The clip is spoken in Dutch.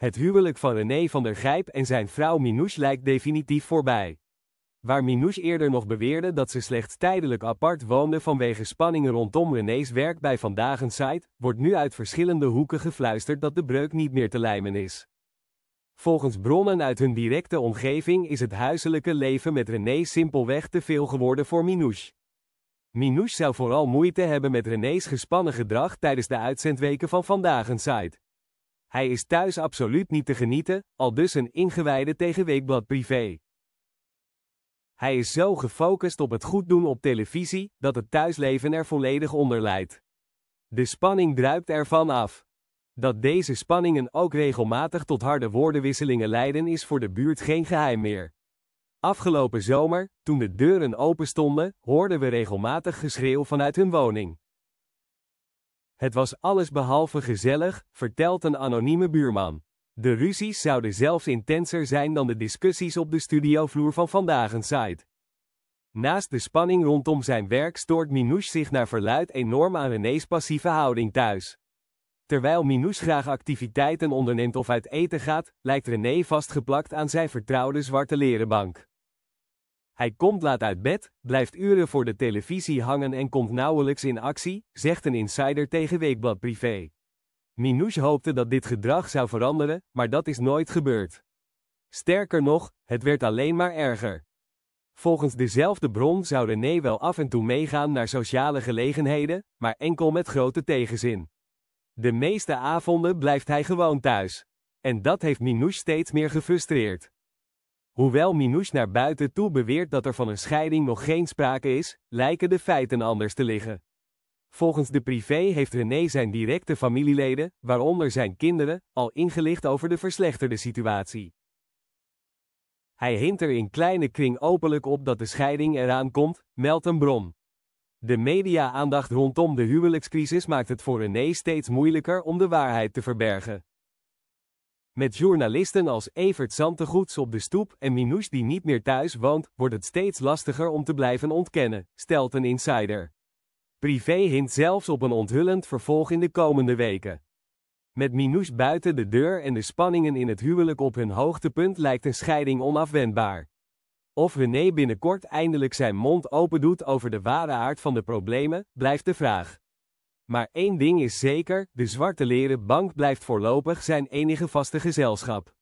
Het huwelijk van René van der Gijp en zijn vrouw Minouche lijkt definitief voorbij. Waar Minouche eerder nog beweerde dat ze slechts tijdelijk apart woonden vanwege spanningen rondom René's werk bij Vandaag wordt nu uit verschillende hoeken gefluisterd dat de breuk niet meer te lijmen is. Volgens bronnen uit hun directe omgeving is het huiselijke leven met René simpelweg te veel geworden voor Minouche. Minouche zou vooral moeite hebben met René's gespannen gedrag tijdens de uitzendweken van Vandaag hij is thuis absoluut niet te genieten, al dus een ingewijde tegenweekblad Privé. Hij is zo gefocust op het goed doen op televisie, dat het thuisleven er volledig onder leidt. De spanning druipt ervan af. Dat deze spanningen ook regelmatig tot harde woordenwisselingen leiden is voor de buurt geen geheim meer. Afgelopen zomer, toen de deuren open stonden, hoorden we regelmatig geschreeuw vanuit hun woning. Het was alles behalve gezellig, vertelt een anonieme buurman. De ruzies zouden zelfs intenser zijn dan de discussies op de studiovloer van vandaag een site. Naast de spanning rondom zijn werk stoort Minouche zich naar verluid enorm aan René's passieve houding thuis. Terwijl Minouche graag activiteiten onderneemt of uit eten gaat, lijkt René vastgeplakt aan zijn vertrouwde zwarte lerenbank. bank. Hij komt laat uit bed, blijft uren voor de televisie hangen en komt nauwelijks in actie, zegt een insider tegen Weekblad Privé. Minouche hoopte dat dit gedrag zou veranderen, maar dat is nooit gebeurd. Sterker nog, het werd alleen maar erger. Volgens dezelfde bron zou René wel af en toe meegaan naar sociale gelegenheden, maar enkel met grote tegenzin. De meeste avonden blijft hij gewoon thuis. En dat heeft Minouche steeds meer gefrustreerd. Hoewel Minouche naar buiten toe beweert dat er van een scheiding nog geen sprake is, lijken de feiten anders te liggen. Volgens de privé heeft René zijn directe familieleden, waaronder zijn kinderen, al ingelicht over de verslechterde situatie. Hij hint er in kleine kring openlijk op dat de scheiding eraan komt, meldt een bron. De media-aandacht rondom de huwelijkscrisis maakt het voor René steeds moeilijker om de waarheid te verbergen. Met journalisten als Evert Zantegoeds op de stoep en Minouche die niet meer thuis woont, wordt het steeds lastiger om te blijven ontkennen, stelt een insider. Privé hint zelfs op een onthullend vervolg in de komende weken. Met Minouche buiten de deur en de spanningen in het huwelijk op hun hoogtepunt lijkt een scheiding onafwendbaar. Of René binnenkort eindelijk zijn mond opendoet over de ware aard van de problemen, blijft de vraag. Maar één ding is zeker, de zwarte leren bank blijft voorlopig zijn enige vaste gezelschap.